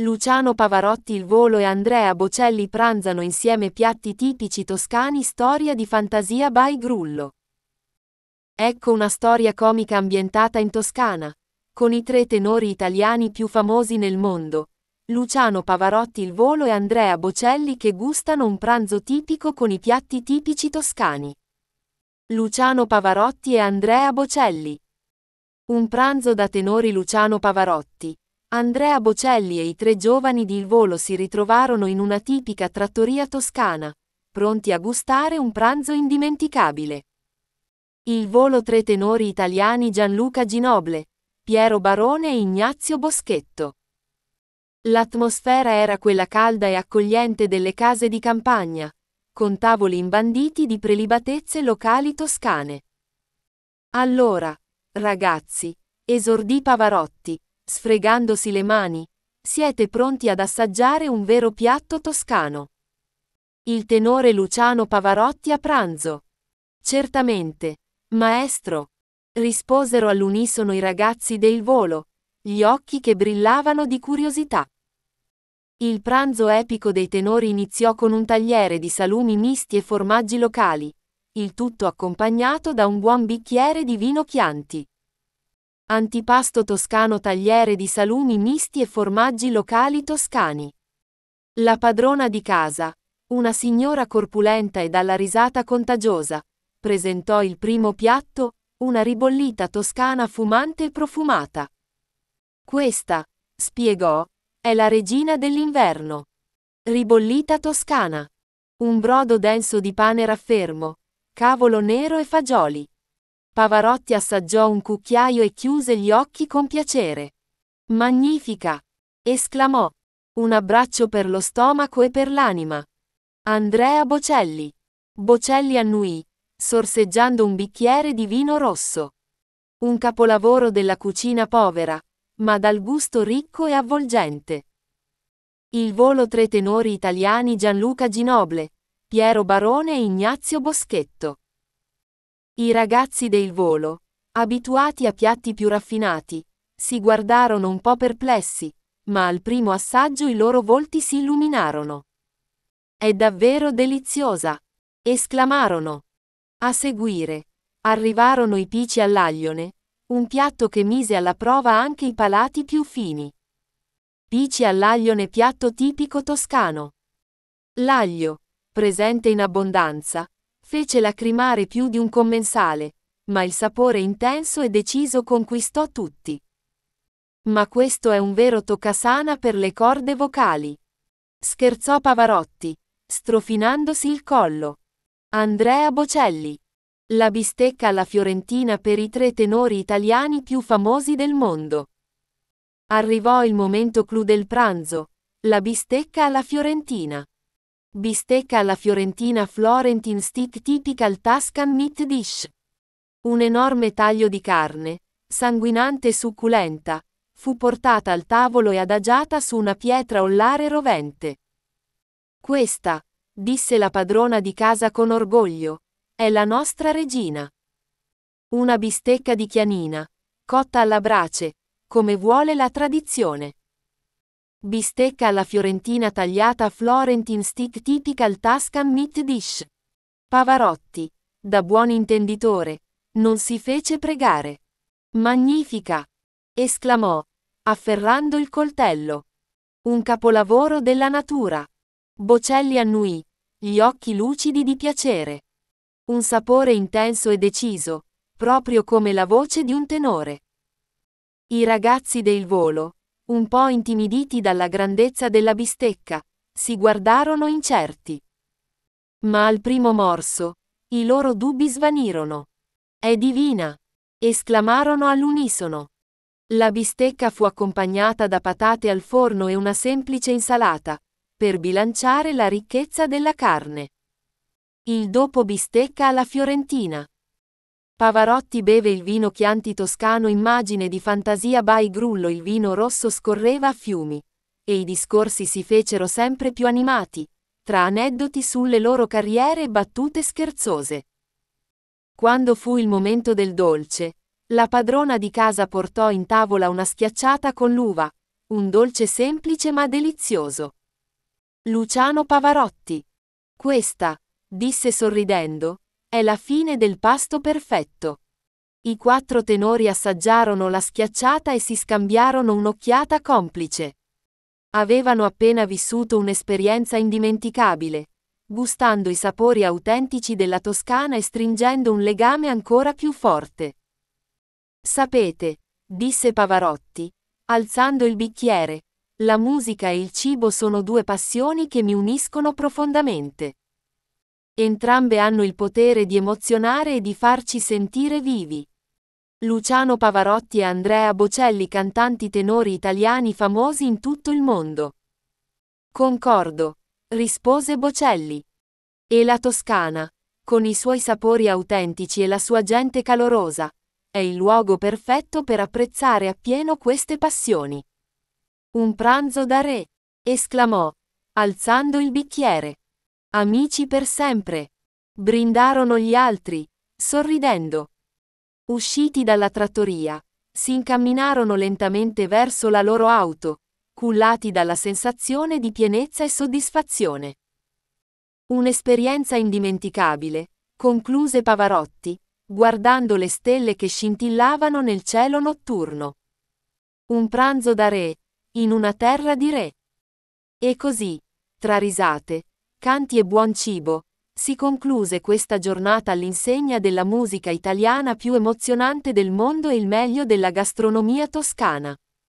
Luciano Pavarotti Il volo e Andrea Bocelli pranzano insieme piatti tipici toscani Storia di fantasia by Grullo. Ecco una storia comica ambientata in Toscana, con i tre tenori italiani più famosi nel mondo, Luciano Pavarotti Il volo e Andrea Bocelli che gustano un pranzo tipico con i piatti tipici toscani. Luciano Pavarotti e Andrea Bocelli. Un pranzo da tenori Luciano Pavarotti Andrea Bocelli e i tre giovani di Il Volo si ritrovarono in una tipica trattoria toscana, pronti a gustare un pranzo indimenticabile. Il Volo tre tenori italiani Gianluca Ginoble, Piero Barone e Ignazio Boschetto. L'atmosfera era quella calda e accogliente delle case di campagna, con tavoli imbanditi di prelibatezze locali toscane. Allora, ragazzi, esordì Pavarotti, sfregandosi le mani, siete pronti ad assaggiare un vero piatto toscano. Il tenore Luciano Pavarotti a pranzo. Certamente, maestro, risposero all'unisono i ragazzi del volo, gli occhi che brillavano di curiosità. Il pranzo epico dei tenori iniziò con un tagliere di salumi misti e formaggi locali, il tutto accompagnato da un buon bicchiere di vino Chianti. Antipasto toscano tagliere di salumi misti e formaggi locali toscani. La padrona di casa, una signora corpulenta e dalla risata contagiosa, presentò il primo piatto, una ribollita toscana fumante e profumata. Questa, spiegò, è la regina dell'inverno. Ribollita toscana. Un brodo denso di pane raffermo, cavolo nero e fagioli. Pavarotti assaggiò un cucchiaio e chiuse gli occhi con piacere. Magnifica! esclamò. Un abbraccio per lo stomaco e per l'anima. Andrea Bocelli. Bocelli annuì, sorseggiando un bicchiere di vino rosso. Un capolavoro della cucina povera, ma dal gusto ricco e avvolgente. Il volo tre tenori italiani Gianluca Ginoble, Piero Barone e Ignazio Boschetto. I ragazzi del volo, abituati a piatti più raffinati, si guardarono un po' perplessi, ma al primo assaggio i loro volti si illuminarono. È davvero deliziosa! esclamarono. A seguire, arrivarono i pici all'aglione, un piatto che mise alla prova anche i palati più fini. Pici all'aglione piatto tipico toscano. L'aglio, presente in abbondanza, fece lacrimare più di un commensale, ma il sapore intenso e deciso conquistò tutti. Ma questo è un vero toccasana per le corde vocali. Scherzò Pavarotti, strofinandosi il collo. Andrea Bocelli. La bistecca alla fiorentina per i tre tenori italiani più famosi del mondo. Arrivò il momento clou del pranzo. La bistecca alla fiorentina. Bistecca alla fiorentina Florentine Stick typical Tuscan meat dish. Un enorme taglio di carne, sanguinante e succulenta, fu portata al tavolo e adagiata su una pietra ollare rovente. Questa, disse la padrona di casa con orgoglio, è la nostra regina. Una bistecca di chianina, cotta alla brace, come vuole la tradizione. Bistecca alla fiorentina tagliata Florentine stick typical Tuscan meat dish. Pavarotti. Da buon intenditore. Non si fece pregare. Magnifica! esclamò, afferrando il coltello. Un capolavoro della natura. Bocelli annuì, gli occhi lucidi di piacere. Un sapore intenso e deciso, proprio come la voce di un tenore. I ragazzi del volo, un po' intimiditi dalla grandezza della bistecca, si guardarono incerti. Ma al primo morso, i loro dubbi svanirono. È divina! esclamarono all'unisono. La bistecca fu accompagnata da patate al forno e una semplice insalata, per bilanciare la ricchezza della carne. Il dopo bistecca alla fiorentina. Pavarotti beve il vino Chianti toscano immagine di fantasia by Grullo il vino rosso scorreva a fiumi. E i discorsi si fecero sempre più animati, tra aneddoti sulle loro carriere e battute scherzose. Quando fu il momento del dolce, la padrona di casa portò in tavola una schiacciata con l'uva, un dolce semplice ma delizioso. Luciano Pavarotti. Questa, disse sorridendo, è la fine del pasto perfetto. I quattro tenori assaggiarono la schiacciata e si scambiarono un'occhiata complice. Avevano appena vissuto un'esperienza indimenticabile, gustando i sapori autentici della Toscana e stringendo un legame ancora più forte. Sapete, disse Pavarotti, alzando il bicchiere, la musica e il cibo sono due passioni che mi uniscono profondamente. Entrambe hanno il potere di emozionare e di farci sentire vivi. Luciano Pavarotti e Andrea Bocelli cantanti tenori italiani famosi in tutto il mondo. Concordo, rispose Bocelli. E la Toscana, con i suoi sapori autentici e la sua gente calorosa, è il luogo perfetto per apprezzare appieno queste passioni. Un pranzo da re, esclamò, alzando il bicchiere. Amici per sempre. Brindarono gli altri, sorridendo. Usciti dalla trattoria, si incamminarono lentamente verso la loro auto, cullati dalla sensazione di pienezza e soddisfazione. Un'esperienza indimenticabile, concluse Pavarotti, guardando le stelle che scintillavano nel cielo notturno. Un pranzo da re, in una terra di re. E così, tra risate, canti e buon cibo, si concluse questa giornata all'insegna della musica italiana più emozionante del mondo e il meglio della gastronomia toscana.